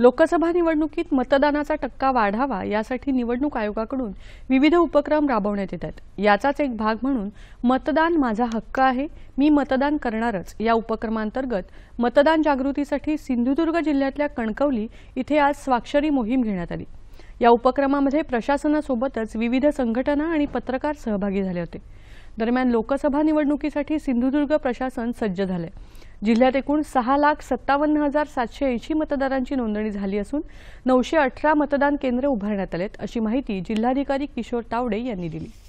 लोकसभा निवडणुकीत मतदानाचा टक्का वाढावा यासाठी निवडणूक आयोगाकडून विविध उपक्रम राबवण्यात येत आहेत याचाच एक भाग म्हणून मतदान माझा हक्क आहे मी मतदान करणारच या उपक्रमांतर्गत मतदान जागृतीसाठी सिंधुदुर्ग जिल्ह्यातल्या कणकवली इथे आज स्वाक्षरी मोहीम घेण्यात आली या उपक्रमामध्ये प्रशासनासोबतच विविध संघटना आणि पत्रकार सहभागी झाले होते दरम्यान लोकसभा निवडणुकीसाठी सिंधुदुर्ग प्रशासन सज्ज झालं जिल्ह्यात एकूण सहा लाख सत्तावन्न हजार सातशे ऐंशी मतदारांची नोंदणी झाली असून नऊशे अठरा मतदान केंद्र उभारण्यात आलेत अशी माहिती जिल्हाधिकारी किशोर तावडे यांनी दिली